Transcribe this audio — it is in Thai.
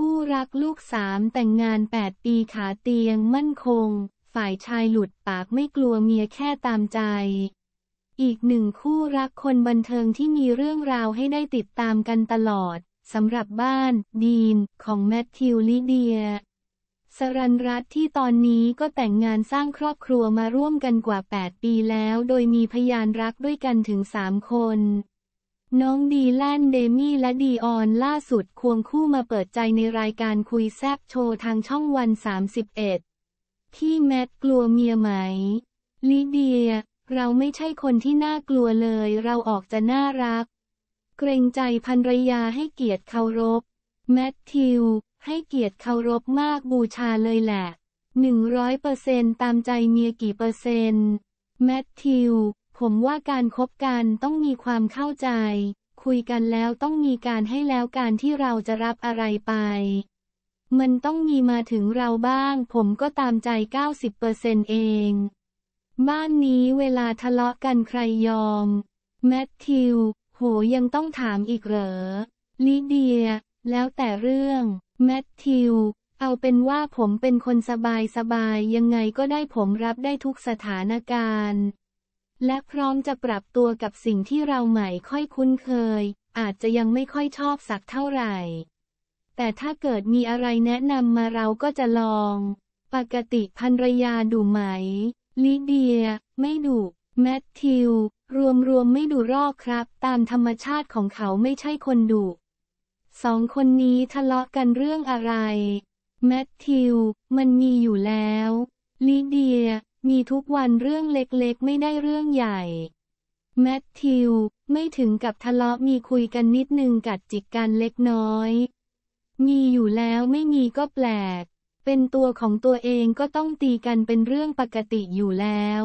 คู่รักลูกสามแต่งงาน 8 ปีขาเตียงมั่นคง ฝ่ายชายหลุดปากไม่กลัวเมียแค่ตามใจ อีกหนึ่งคู่รักคนบันเทิงที่มีเรื่องราวให้ได้ติดตามกันตลอดสำหรับบ้าน ดีน ของแมทธิวลิเดีย สรันรัตที่ตอนนี้ก็แต่งงานสร้างครอบครัวมาร่วมกันกว่า 8 ปีแล้วโดยมีพยานรักด้วยกันถึง 3 คนน้องดีแลน เดมี่และดีออนล่าสุดควงคู่มาเปิดใจในรายการคุยแซบโชว์ทางช่องวัน 31พี่แมทกลัวเมียไหม ลิเดีย เราไม่ใช่คนที่น่ากลัวเลยเราออกจะน่ารัก เกรงใจภรรยาให้เกียรติเคารพแมทธิว ให้เกียรติเคารพมากบูชาเลยแหละ 100%ตามใจเมียกี่เปอร์เซ็นต์แมทธิวผมว่าการครบกันต้องมีความเข้าใจ คุยกันแล้วต้องมีการให้แล้วการที่เราจะรับอะไรไป มันต้องมีมาถึงเราบ้างผมก็ตามใจ 90%เอร์เซนเอง บ้านนี้เวลาทะเลาะกันใครยอมแมทธิวโหยังต้องถามอีกเหรอลิเดีย แล้วแต่เรื่องแมทธิวเอาเป็นว่าผมเป็นคนสบายสบายยังไงก็ได้ผมรับได้ทุกสถานการณ์และพร้อมจะปรับตัวกับสิ่งที่เราใหม่ค่อยคุ้นเคย อาจจะยังไม่ค่อยชอบสักเท่าไหร่ แต่ถ้าเกิดมีอะไรแนะนำมาเราก็จะลอง ปกติภรรยาดุไหม ลิเดียไม่ดุแมทธิว รวมรวมไม่ดูรอกครับ ตามธรรมชาติของเขาไม่ใช่คนดุสองคนนี้ทะเลาะกันเรื่องอะไรแมทธิว มันมีอยู่แล้วลิเดียมีทุกวันเรื่องเล็กๆ ไม่ได้เรื่องใหญ่ แมทธิว ไม่ถึงกับทะเลาะมีคุยกันนิดนึงกัดจิกกันเล็กน้อย มีอยู่แล้วไม่มีก็แปลก เป็นตัวของตัวเองก็ต้องตีกันเป็นเรื่องปกติอยู่แล้ว